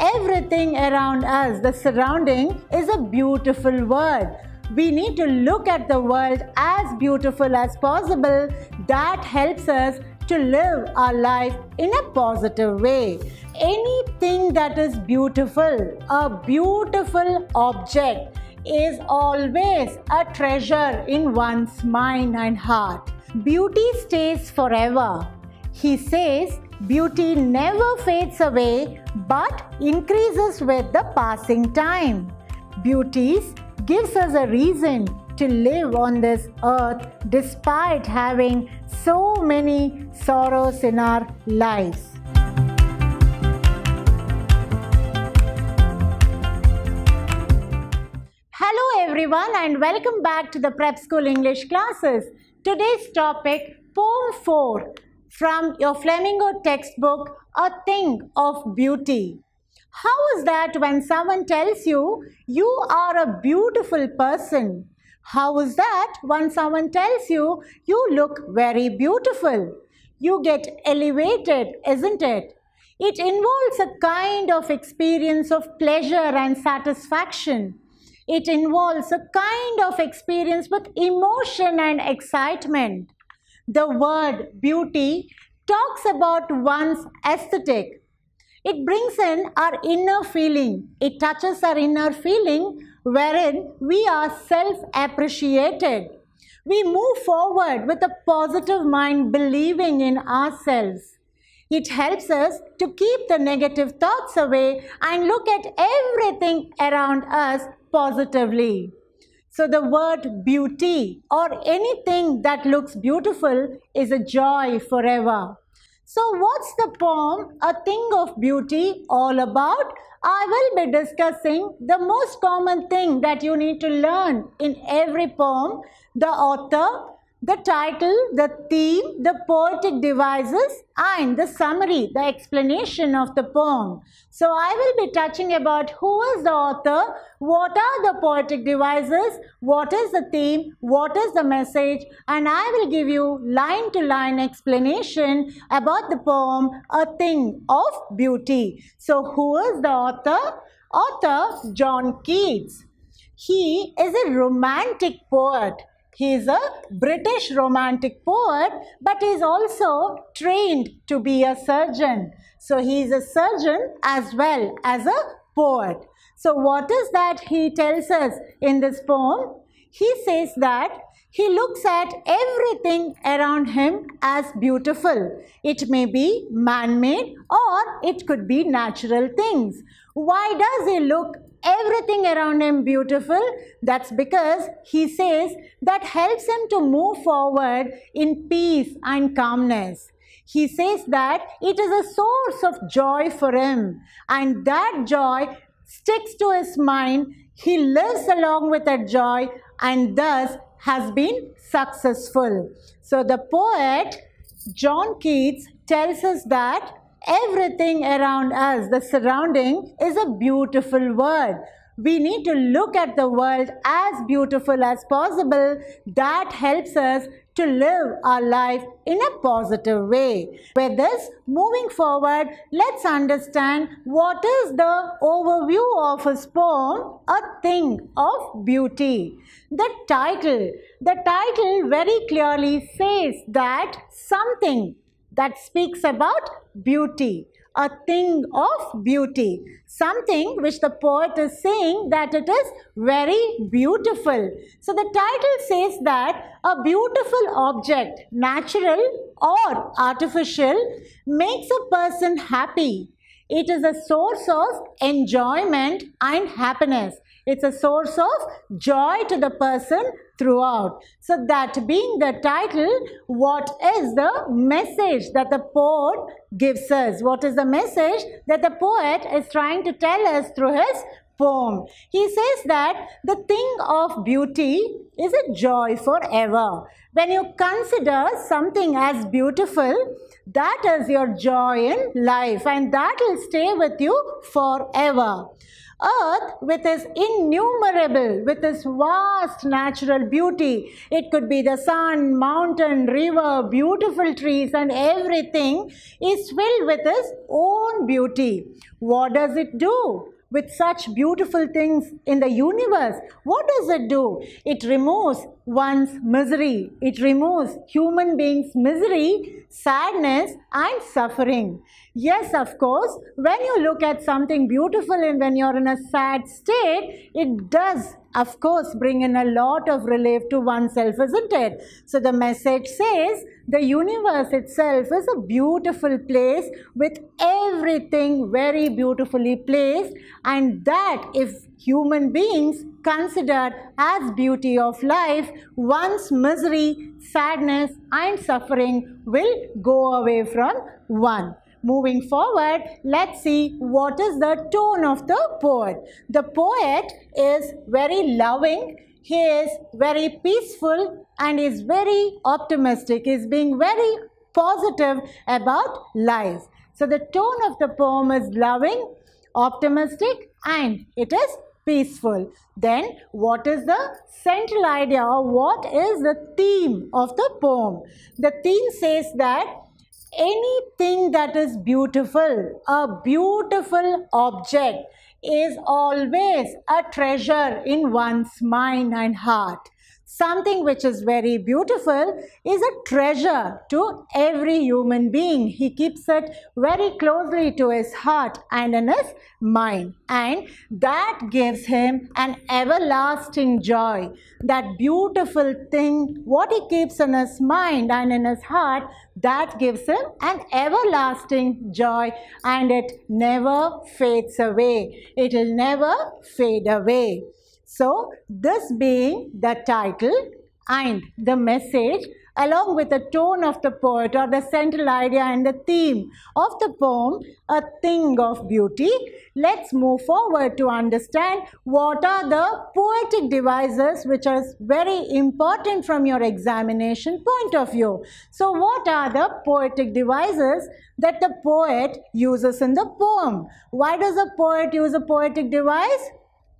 Everything around us, the surrounding, is a beautiful world. We need to look at the world as beautiful as possible. That helps us to live our life in a positive way. Anything that is beautiful, a beautiful object, is always a treasure in one's mind and heart. Beauty stays forever. He says, Beauty never fades away but increases with the passing time. Beauty gives us a reason to live on this earth despite having so many sorrows in our lives. Hello everyone and welcome back to the Prep School English classes. Today's topic, Poem 4, from your flamingo textbook, a thing of beauty. How is that when someone tells you, you are a beautiful person? How is that when someone tells you, you look very beautiful? You get elevated, isn't it? It involves a kind of experience of pleasure and satisfaction. It involves a kind of experience with emotion and excitement. The word beauty talks about one's aesthetic. It brings in our inner feeling. It touches our inner feeling wherein we are self-appreciated. We move forward with a positive mind believing in ourselves. It helps us to keep the negative thoughts away and look at everything around us positively. So the word beauty or anything that looks beautiful is a joy forever. So what's the poem A Thing of Beauty all about? I will be discussing the most common thing that you need to learn in every poem, the author, the title, the theme, the poetic devices and the summary, the explanation of the poem. So I will be touching about who is the author, what are the poetic devices, what is the theme, what is the message and I will give you line to line explanation about the poem A Thing of Beauty. So who is the author? Author John Keats. He is a romantic poet he is a British romantic poet, but he is also trained to be a surgeon. So he is a surgeon as well as a poet. So what is that he tells us in this poem? He says that he looks at everything around him as beautiful. It may be man-made or it could be natural things. Why does he look everything around him beautiful. That's because he says that helps him to move forward in peace and calmness. He says that it is a source of joy for him and that joy sticks to his mind. He lives along with that joy and thus has been successful. So the poet John Keats tells us that Everything around us, the surrounding, is a beautiful world. We need to look at the world as beautiful as possible. That helps us to live our life in a positive way. With this, moving forward, let's understand what is the overview of his poem, A Thing of Beauty. The title, the title very clearly says that something that speaks about beauty, a thing of beauty, something which the poet is saying that it is very beautiful. So the title says that a beautiful object, natural or artificial, makes a person happy. It is a source of enjoyment and happiness. It's a source of joy to the person throughout. So that being the title, what is the message that the poet gives us? What is the message that the poet is trying to tell us through his poem? He says that the thing of beauty is a joy forever. When you consider something as beautiful, that is your joy in life and that will stay with you forever. Earth, with its innumerable, with its vast natural beauty, it could be the sun, mountain, river, beautiful trees and everything is filled with its own beauty. What does it do? with such beautiful things in the universe, what does it do? It removes one's misery. It removes human beings' misery, sadness and suffering. Yes, of course, when you look at something beautiful and when you're in a sad state, it does, of course, bring in a lot of relief to oneself, isn't it? So the message says the universe itself is a beautiful place with everything very beautifully placed and that if human beings considered as beauty of life, one's misery, sadness and suffering will go away from one. Moving forward, let's see what is the tone of the poet. The poet is very loving, he is very peaceful and is very optimistic, is being very positive about life. So the tone of the poem is loving, optimistic and it is peaceful. Then what is the central idea or what is the theme of the poem? The theme says that anything that is beautiful, a beautiful object is always a treasure in one's mind and heart. Something which is very beautiful is a treasure to every human being. He keeps it very closely to his heart and in his mind. And that gives him an everlasting joy. That beautiful thing, what he keeps in his mind and in his heart, that gives him an everlasting joy and it never fades away. It will never fade away. So this being the title and the message along with the tone of the poet or the central idea and the theme of the poem, A Thing of Beauty, let's move forward to understand what are the poetic devices which are very important from your examination point of view. So what are the poetic devices that the poet uses in the poem? Why does a poet use a poetic device?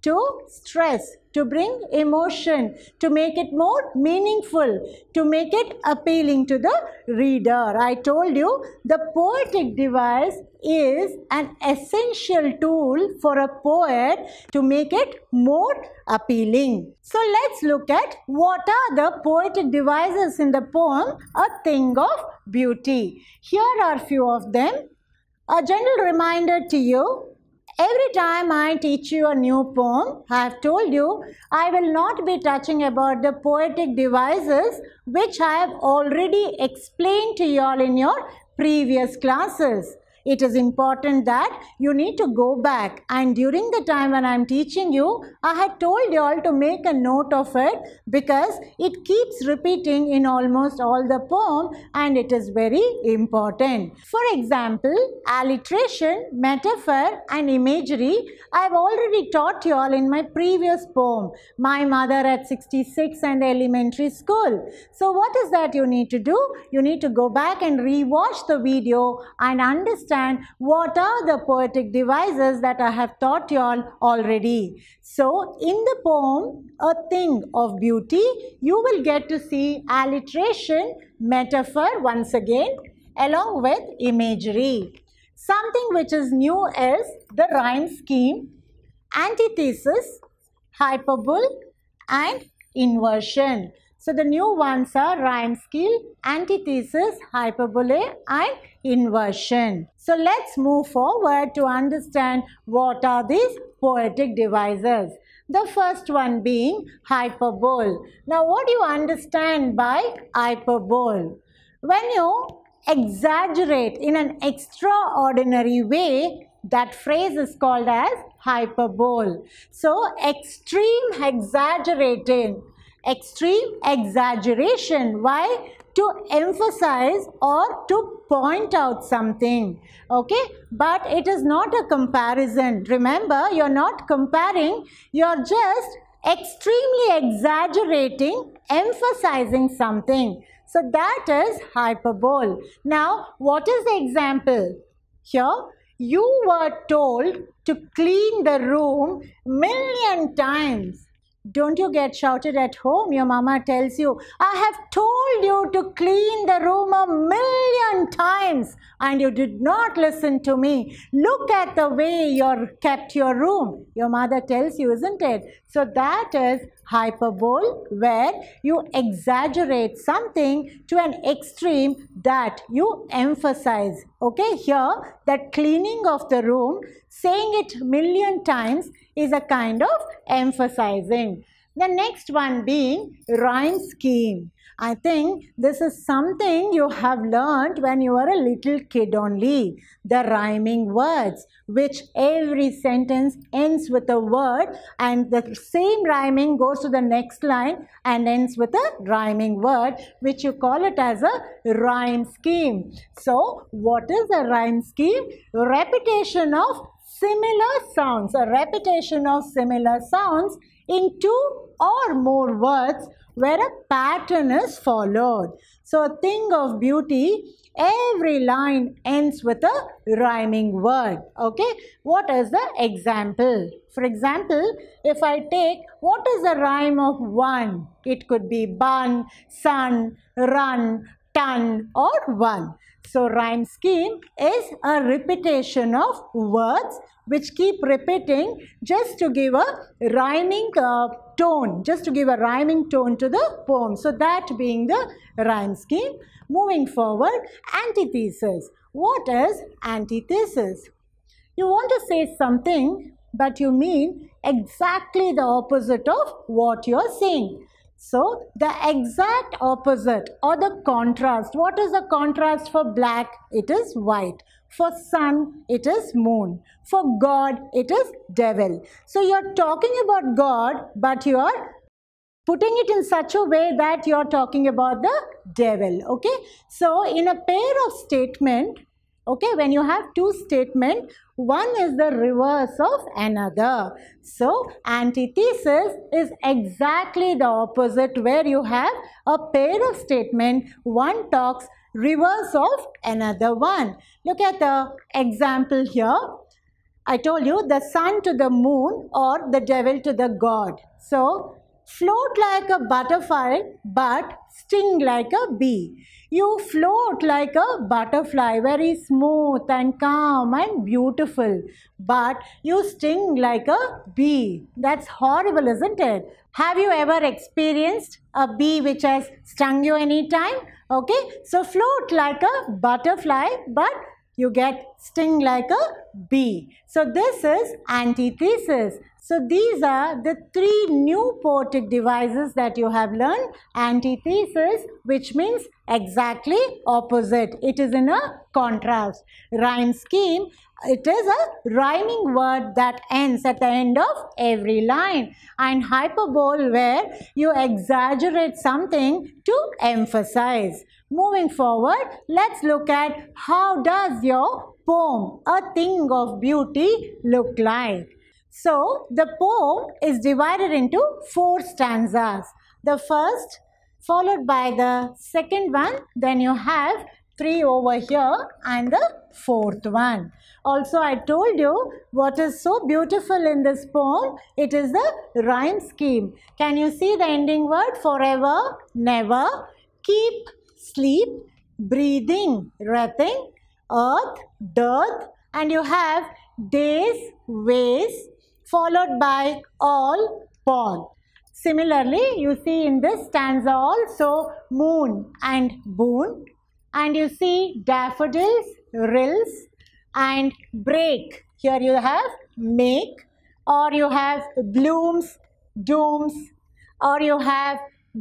to stress, to bring emotion, to make it more meaningful, to make it appealing to the reader. I told you the poetic device is an essential tool for a poet to make it more appealing. So let's look at what are the poetic devices in the poem A Thing of Beauty. Here are few of them. A general reminder to you Every time I teach you a new poem, I have told you, I will not be touching about the poetic devices which I have already explained to you all in your previous classes it is important that you need to go back and during the time when I'm teaching you, I had told you all to make a note of it because it keeps repeating in almost all the poem and it is very important. For example, alliteration, metaphor and imagery, I've already taught you all in my previous poem, My Mother at 66 and Elementary School. So what is that you need to do? You need to go back and re-watch the video and understand understand what are the poetic devices that I have taught you all already. So in the poem, A Thing of Beauty, you will get to see alliteration, metaphor once again, along with imagery. Something which is new is the rhyme scheme, antithesis, hyperbole and inversion. So the new ones are rhyme scheme, antithesis, hyperbole and inversion. So let's move forward to understand what are these poetic devices. The first one being hyperbole. Now what do you understand by hyperbole? When you exaggerate in an extraordinary way, that phrase is called as hyperbole. So extreme exaggerating extreme exaggeration. Why? To emphasize or to point out something. Okay? But it is not a comparison. Remember, you're not comparing. You're just extremely exaggerating, emphasizing something. So that is hyperbole. Now, what is the example? Here, you were told to clean the room million times don't you get shouted at home? Your mama tells you, I have told you to clean the room a million times and you did not listen to me. Look at the way you kept your room. Your mother tells you, isn't it? So that is hyperbole where you exaggerate something to an extreme that you emphasize. Okay, here that cleaning of the room saying it million times is a kind of emphasizing. The next one being rhyme scheme. I think this is something you have learned when you were a little kid only. The rhyming words, which every sentence ends with a word and the same rhyming goes to the next line and ends with a rhyming word, which you call it as a rhyme scheme. So, what is a rhyme scheme? Repetition of similar sounds, a repetition of similar sounds in two or more words where a pattern is followed. So a thing of beauty, every line ends with a rhyming word. Okay, what is the example? For example, if I take what is the rhyme of one? It could be bun, sun, run, ton or one. So rhyme scheme is a repetition of words which keep repeating just to give a rhyming uh, tone, just to give a rhyming tone to the poem. So that being the rhyme scheme. Moving forward, antithesis. What is antithesis? You want to say something but you mean exactly the opposite of what you are saying. So the exact opposite or the contrast. What is the contrast for black? It is white. For sun, it is moon. For God, it is devil. So you're talking about God, but you're putting it in such a way that you're talking about the devil. Okay. So in a pair of statement, okay when you have two statement one is the reverse of another so antithesis is exactly the opposite where you have a pair of statement one talks reverse of another one look at the example here i told you the sun to the moon or the devil to the god so float like a butterfly but sting like a bee. You float like a butterfly, very smooth and calm and beautiful, but you sting like a bee. That's horrible, isn't it? Have you ever experienced a bee which has stung you any time? Okay, so float like a butterfly but you get sting like a bee. So this is antithesis. So these are the three new portic devices that you have learned. Antithesis which means exactly opposite. It is in a contrast. Rhyme scheme, it is a rhyming word that ends at the end of every line. And hyperbole where you exaggerate something to emphasize. Moving forward, let's look at how does your poem, A Thing of Beauty, look like. So, the poem is divided into four stanzas. The first followed by the second one, then you have three over here and the fourth one. Also, I told you what is so beautiful in this poem. It is the rhyme scheme. Can you see the ending word? Forever, never, keep, sleep, breathing, ratin, earth, dearth, and you have days, ways, followed by all, pawn. Similarly, you see in this stanza also moon and boon, and you see daffodils, rills, and break. Here you have make, or you have blooms, dooms, or you have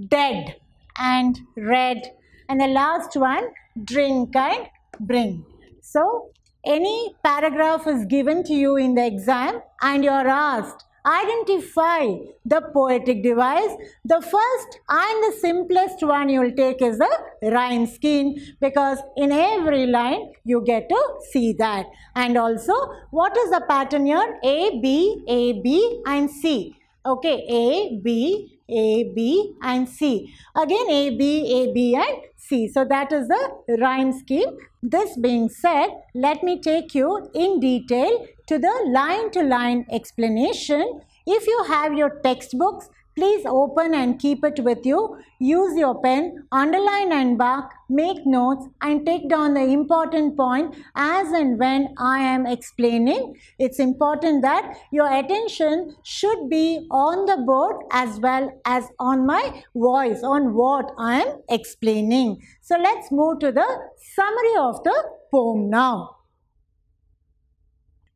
dead and red and the last one, drink and bring. So any paragraph is given to you in the exam and you're asked, identify the poetic device. The first and the simplest one you'll take is the rhyme scheme because in every line you get to see that. And also, what is the pattern here? A, B, A, B and C okay A, B, A, B and C. Again A, B, A, B and C. So that is the rhyme scheme. This being said, let me take you in detail to the line to line explanation. If you have your textbooks, Please open and keep it with you. Use your pen, underline and mark, make notes and take down the important point as and when I am explaining. It's important that your attention should be on the board as well as on my voice, on what I am explaining. So let's move to the summary of the poem now.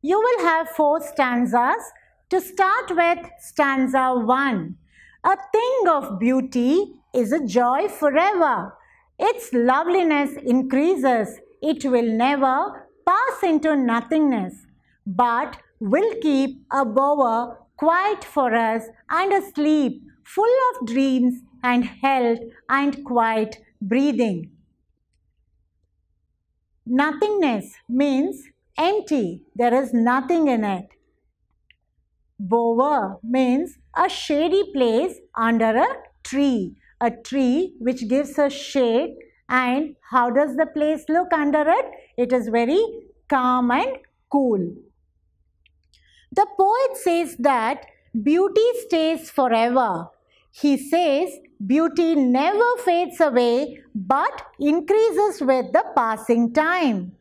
You will have four stanzas. To start with stanza 1. A thing of beauty is a joy forever. Its loveliness increases. It will never pass into nothingness, but will keep a bower quiet for us and asleep, full of dreams and health and quiet breathing. Nothingness means empty. There is nothing in it. Bower means a shady place under a tree. A tree which gives a shade and how does the place look under it? It is very calm and cool. The poet says that beauty stays forever. He says beauty never fades away but increases with the passing time.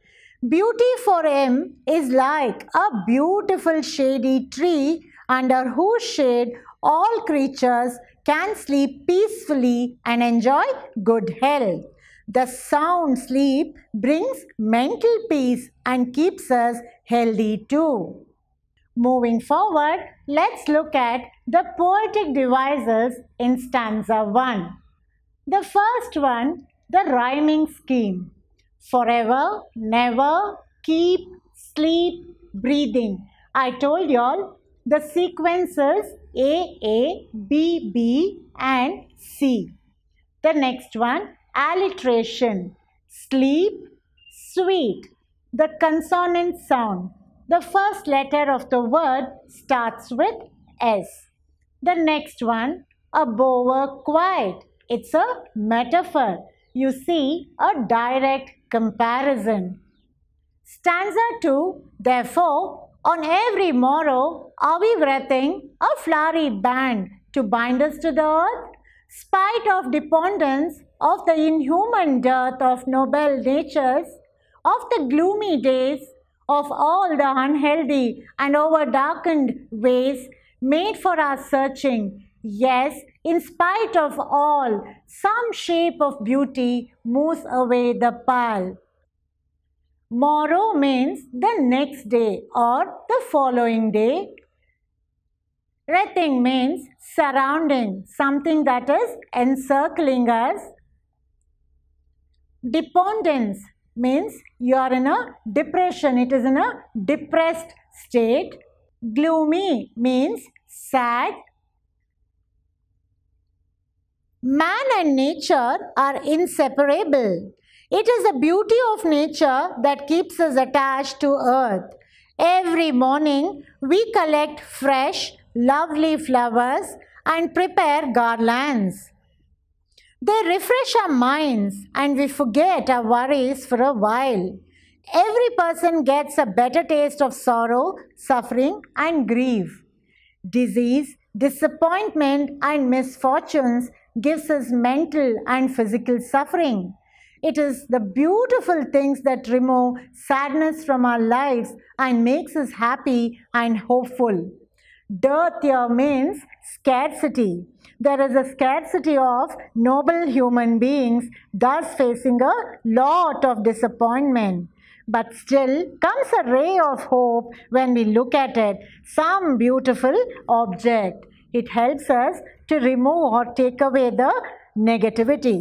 Beauty for him is like a beautiful shady tree under whose shade all creatures can sleep peacefully and enjoy good health. The sound sleep brings mental peace and keeps us healthy too. Moving forward, let's look at the poetic devices in stanza 1. The first one, the rhyming scheme. Forever, never, keep, sleep, breathing. I told y'all the sequences a, A, B, B and C. The next one, alliteration. Sleep, sweet. The consonant sound. The first letter of the word starts with S. The next one, a bower quiet. It's a metaphor. You see a direct comparison. Stanza 2, therefore, on every morrow are we wreathing a flowery band to bind us to the earth? Spite of dependence of the inhuman dearth of noble natures, of the gloomy days, of all the unhealthy and over-darkened ways made for our searching, yes, in spite of all, some shape of beauty moves away the pall. Morrow means the next day or the following day. Rething means surrounding, something that is encircling us. Dependence means you are in a depression, it is in a depressed state. Gloomy means sad. Man and nature are inseparable. It is the beauty of nature that keeps us attached to earth. Every morning, we collect fresh, lovely flowers and prepare garlands. They refresh our minds and we forget our worries for a while. Every person gets a better taste of sorrow, suffering and grief. Disease, disappointment and misfortunes gives us mental and physical suffering. It is the beautiful things that remove sadness from our lives and makes us happy and hopeful. Dearth here means scarcity. There is a scarcity of noble human beings, thus facing a lot of disappointment. But still comes a ray of hope when we look at it, some beautiful object. It helps us to remove or take away the negativity.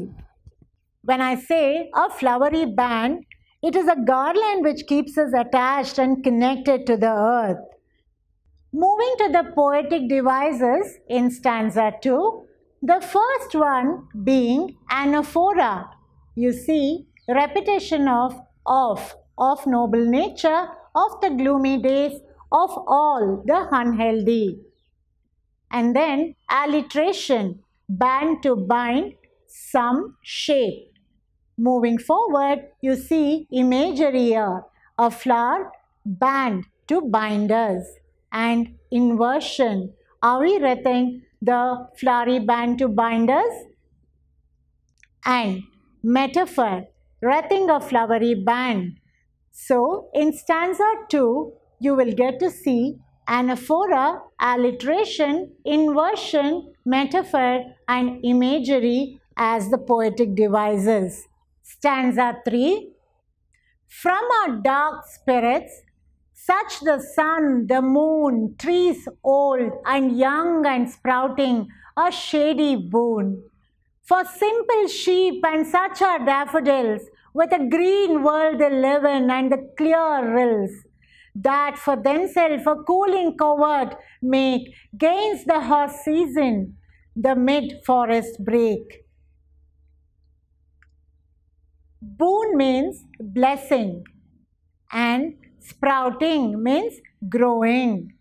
When I say a flowery band, it is a garland which keeps us attached and connected to the earth. Moving to the poetic devices in stanza 2, the first one being anaphora. You see, repetition of, of, of noble nature, of the gloomy days, of all the unhealthy. And then alliteration, band to bind, some shape. Moving forward, you see imagery here, a flower band to binders and inversion. Are we writing the flowery band to binders? And metaphor, writing a flowery band. So, in stanza 2, you will get to see anaphora, alliteration, inversion, metaphor and imagery as the poetic devices. Stanza 3 From our dark spirits, such the sun, the moon, trees old and young and sprouting, a shady boon. For simple sheep and such are daffodils, with a green world they live in and the clear rills, that for themselves a cooling covert make, gains the hot season, the mid forest break. Boon means blessing and sprouting means growing.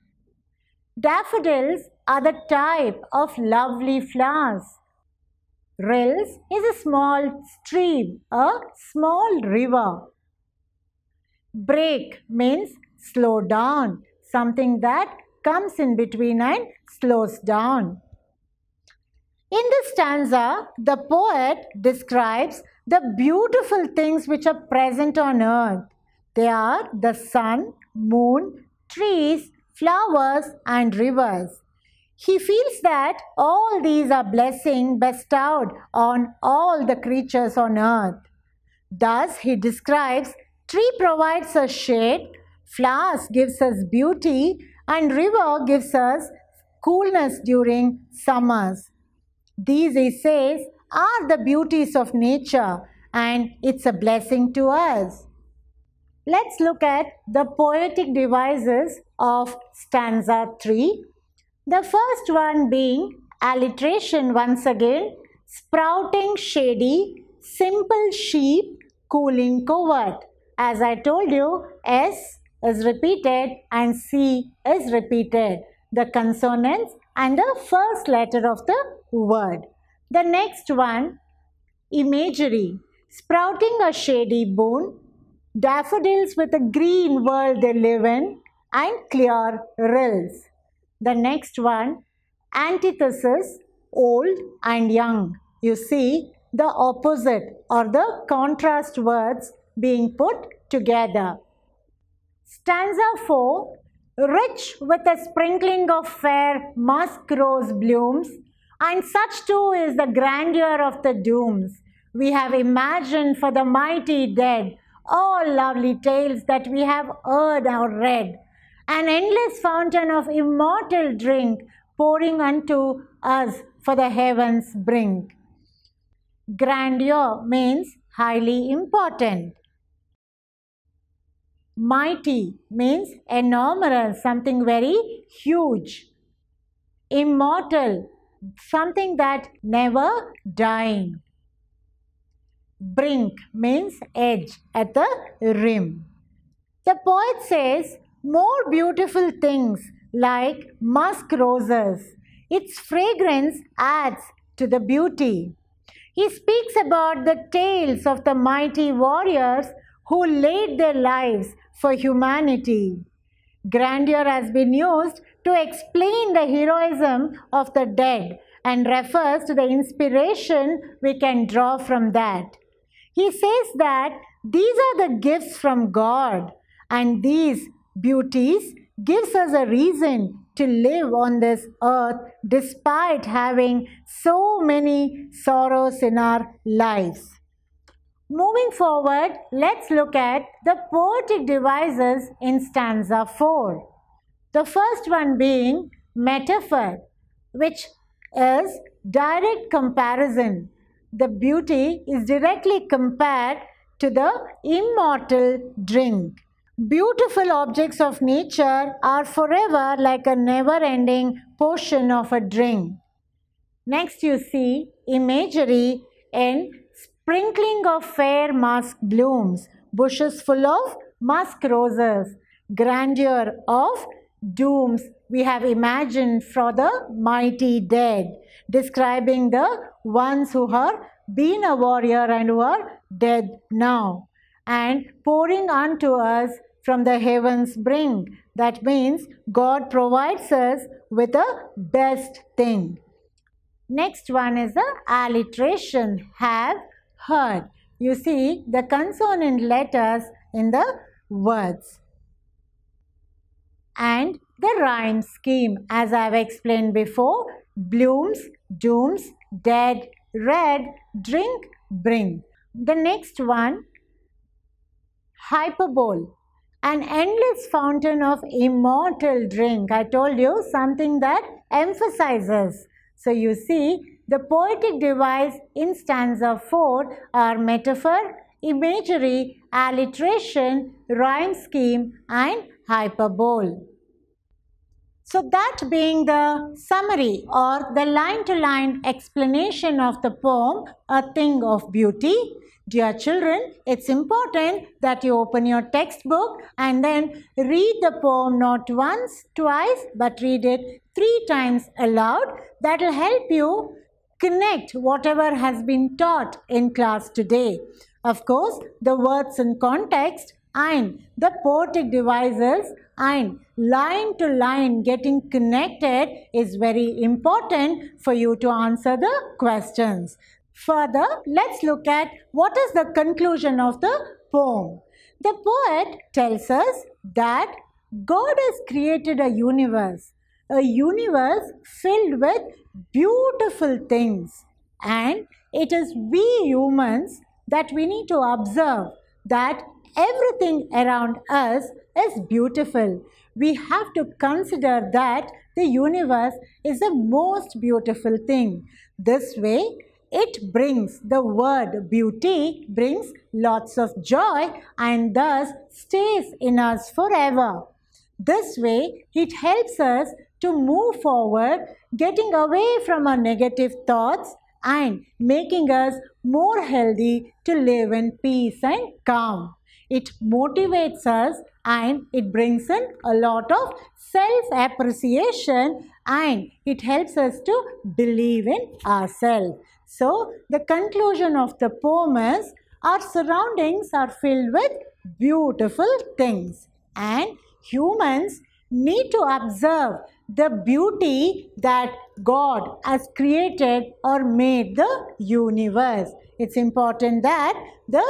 Daffodils are the type of lovely flowers. Rills is a small stream, a small river. Break means slow down, something that comes in between and slows down. In this stanza, the poet describes the beautiful things which are present on earth. They are the sun, moon, trees, flowers and rivers. He feels that all these are blessing bestowed on all the creatures on earth. Thus he describes tree provides us shade, flowers gives us beauty and river gives us coolness during summers. These, he says, are the beauties of nature and it's a blessing to us. Let's look at the poetic devices of stanza 3. The first one being alliteration once again, sprouting shady, simple sheep, cooling covert. As I told you, S is repeated and C is repeated. The consonants and the first letter of the word. The next one, imagery. Sprouting a shady boon, daffodils with a green world they live in, and clear rills. The next one, antithesis, old and young. You see the opposite or the contrast words being put together. Stanza 4, rich with a sprinkling of fair musk rose blooms, and such too is the grandeur of the dooms we have imagined for the mighty dead, all lovely tales that we have heard or read, an endless fountain of immortal drink pouring unto us for the heaven's brink. Grandeur means highly important. Mighty means enormous, something very huge. Immortal something that never dying. Brink means edge at the rim. The poet says more beautiful things like musk roses. Its fragrance adds to the beauty. He speaks about the tales of the mighty warriors who laid their lives for humanity. Grandeur has been used to explain the heroism of the dead and refers to the inspiration we can draw from that. He says that these are the gifts from God and these beauties gives us a reason to live on this earth despite having so many sorrows in our lives. Moving forward, let's look at the poetic devices in stanza 4. The first one being metaphor, which is direct comparison. The beauty is directly compared to the immortal drink. Beautiful objects of nature are forever like a never ending portion of a drink. Next, you see imagery and sprinkling of fair musk blooms, bushes full of musk roses, grandeur of dooms we have imagined for the mighty dead, describing the ones who have been a warrior and who are dead now, and pouring unto us from the heavens brink. That means God provides us with the best thing. Next one is the alliteration, have, heard. You see the consonant letters in the words and the rhyme scheme. As I've explained before, blooms, dooms, dead, red, drink, bring. The next one, hyperbole. An endless fountain of immortal drink. I told you something that emphasizes. So you see, the poetic device in stanza 4 are metaphor, imagery, alliteration, rhyme scheme and hyperbole. So that being the summary or the line-to-line -line explanation of the poem, A Thing of Beauty. Dear children, it's important that you open your textbook and then read the poem not once, twice, but read it three times aloud. That will help you connect whatever has been taught in class today. Of course, the words in context and the portic devices and line to line getting connected is very important for you to answer the questions. Further, let's look at what is the conclusion of the poem. The poet tells us that God has created a universe, a universe filled with beautiful things and it is we humans that we need to observe that everything around us is beautiful. We have to consider that the universe is the most beautiful thing. This way, it brings the word beauty, brings lots of joy and thus stays in us forever. This way, it helps us to move forward, getting away from our negative thoughts and making us more healthy to live in peace and calm. It motivates us and it brings in a lot of self-appreciation and it helps us to believe in ourselves. So, the conclusion of the poem is our surroundings are filled with beautiful things and humans need to observe the beauty that God has created or made the universe. It's important that the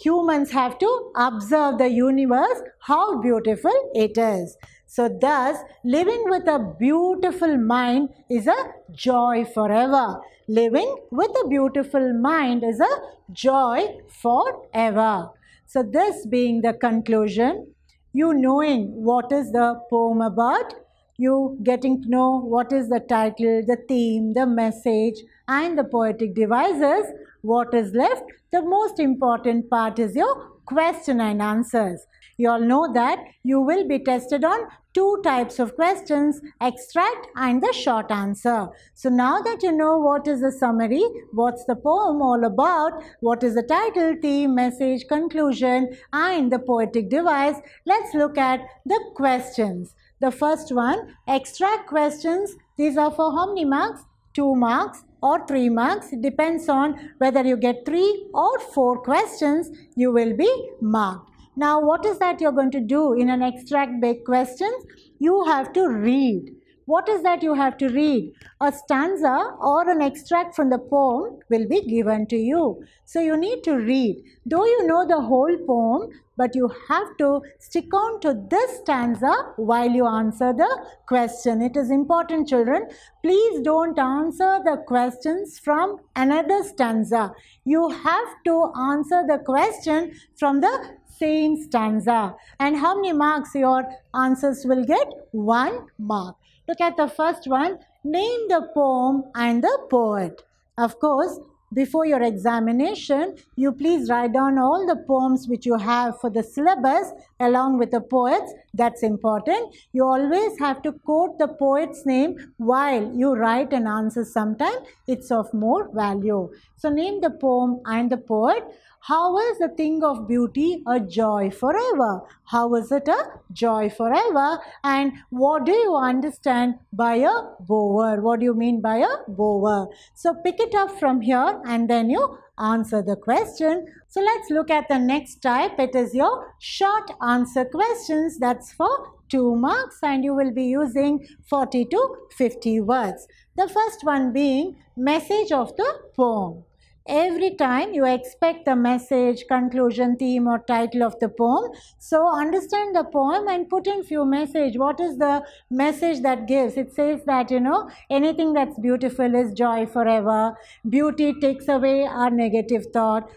humans have to observe the universe, how beautiful it is. So thus, living with a beautiful mind is a joy forever. Living with a beautiful mind is a joy forever. So this being the conclusion, you knowing what is the poem about, you getting to know what is the title, the theme, the message and the poetic devices. What is left? The most important part is your question and answers. You all know that you will be tested on two types of questions, extract and the short answer. So now that you know what is the summary, what's the poem all about, what is the title, theme, message, conclusion and the poetic device, let's look at the questions. The first one, extract questions. These are for how many marks? 2 marks or 3 marks. Depends on whether you get 3 or 4 questions, you will be marked. Now, what is that you're going to do in an extract based questions? You have to read. What is that you have to read? A stanza or an extract from the poem will be given to you. So, you need to read. Though you know the whole poem, but you have to stick on to this stanza while you answer the question. It is important children, please don't answer the questions from another stanza. You have to answer the question from the same stanza. And how many marks your answers will get? One mark. Look at the first one. Name the poem and the poet. Of course, before your examination, you please write down all the poems which you have for the syllabus along with the poets. That's important. You always have to quote the poet's name while you write an answer sometime. It's of more value. So name the poem and the poet. How is the thing of beauty a joy forever? How is it a joy forever? And what do you understand by a bower? What do you mean by a bower? So pick it up from here and then you answer the question. So let's look at the next type. It is your short answer questions. That's for 2 marks and you will be using 40 to 50 words. The first one being message of the poem every time you expect the message, conclusion, theme or title of the poem. So understand the poem and put in few message. What is the message that gives? It says that, you know, anything that's beautiful is joy forever. Beauty takes away our negative thought.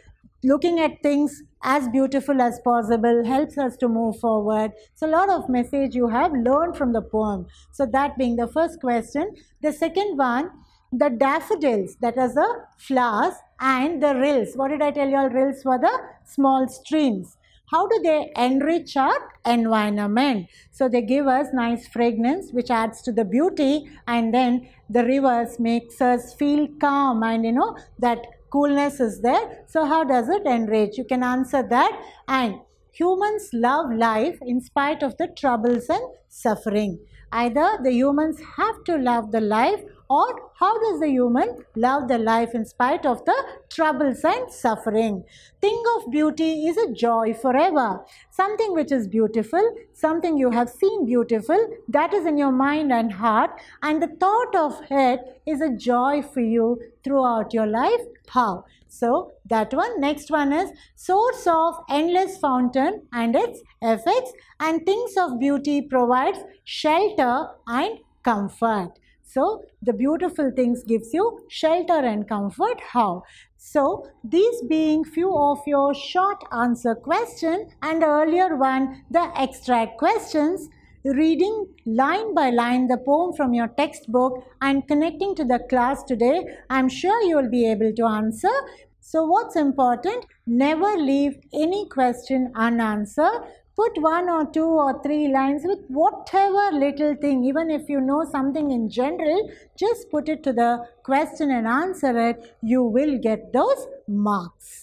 Looking at things as beautiful as possible helps us to move forward. So a lot of message you have learned from the poem. So that being the first question. The second one, the daffodils, that is a flowers, and the rills. What did I tell you all? Rills were the small streams. How do they enrich our environment? So they give us nice fragrance which adds to the beauty and then the rivers makes us feel calm and you know that coolness is there. So how does it enrich? You can answer that and humans love life in spite of the troubles and suffering. Either the humans have to love the life or how does the human love the life in spite of the troubles and suffering. Think of beauty is a joy forever. Something which is beautiful, something you have seen beautiful, that is in your mind and heart and the thought of it is a joy for you throughout your life. How? So that one. Next one is source of endless fountain and its effects and things of beauty provides shelter and comfort. So the beautiful things gives you shelter and comfort how? So these being few of your short answer question and earlier one the extract questions reading line by line the poem from your textbook and connecting to the class today, I'm sure you will be able to answer. So what's important? Never leave any question unanswered put one or two or three lines with whatever little thing even if you know something in general just put it to the question and answer it you will get those marks.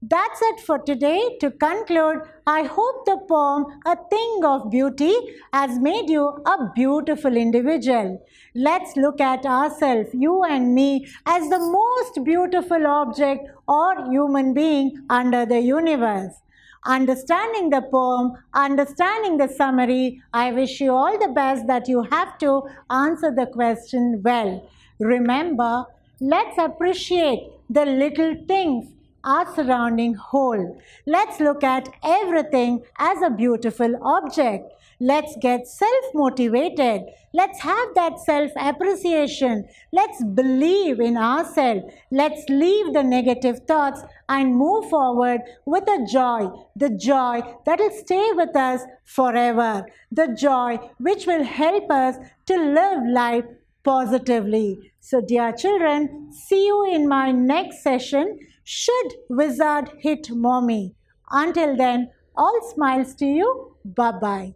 That's it for today. To conclude, I hope the poem A Thing of Beauty has made you a beautiful individual. Let's look at ourselves, you and me, as the most beautiful object or human being under the universe understanding the poem, understanding the summary. I wish you all the best that you have to answer the question well. Remember, let's appreciate the little things our surrounding whole. Let's look at everything as a beautiful object. Let's get self-motivated. Let's have that self-appreciation. Let's believe in ourselves. Let's leave the negative thoughts and move forward with a joy, the joy that will stay with us forever, the joy which will help us to live life positively. So dear children, see you in my next session, Should Wizard Hit Mommy? Until then, all smiles to you. Bye-bye.